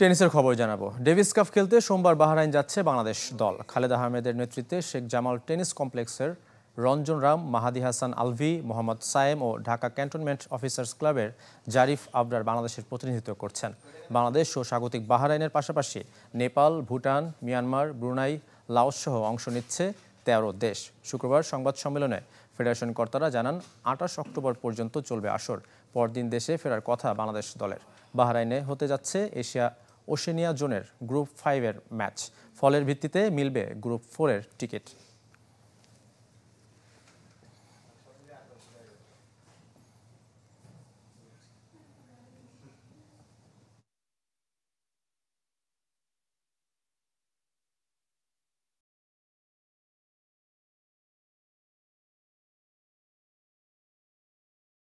টেনিসের খবর জানাবো Davies cup খেলতে সোমবার বাহরাইন যাচ্ছে বাংলাদেশ দল খালেদ আহমেদের নেতৃত্বে শেখ জামাল টেনিস কমপ্লেক্সের রঞ্জন রাম মাহাদি হাসান আলভি মোহাম্মদ সায়েম ও ঢাকা ক্যান্টনমেন্ট অফিসার্স ক্লাবের জারিফ আবরার বাংলাদেশের প্রতিনিধিত্ব করছেন বাংলাদেশ ও স্বাগতিক বাহরাইনের পাশাপাশি Nepal Bhutan Myanmar Brunei Laos সহ অংশ নিচ্ছে তেরো দেশ শুক্রবার সংবাদ সম্মেলনে ফেডারেশন কর্তারা জানান আঠাশ অক্টোবর পর্যন্ত চলবে আসর পরদিন দেশে ফেরার কথা বাংলাদেশ দলের বাহরাইনে হতে যাচ্ছে এশিয়া ওশেনিয়া জোনের গ্রুপ ফাইভের ম্যাচ ফলের ভিত্তিতে মিলবে গ্রুপ ফোরের টিকিট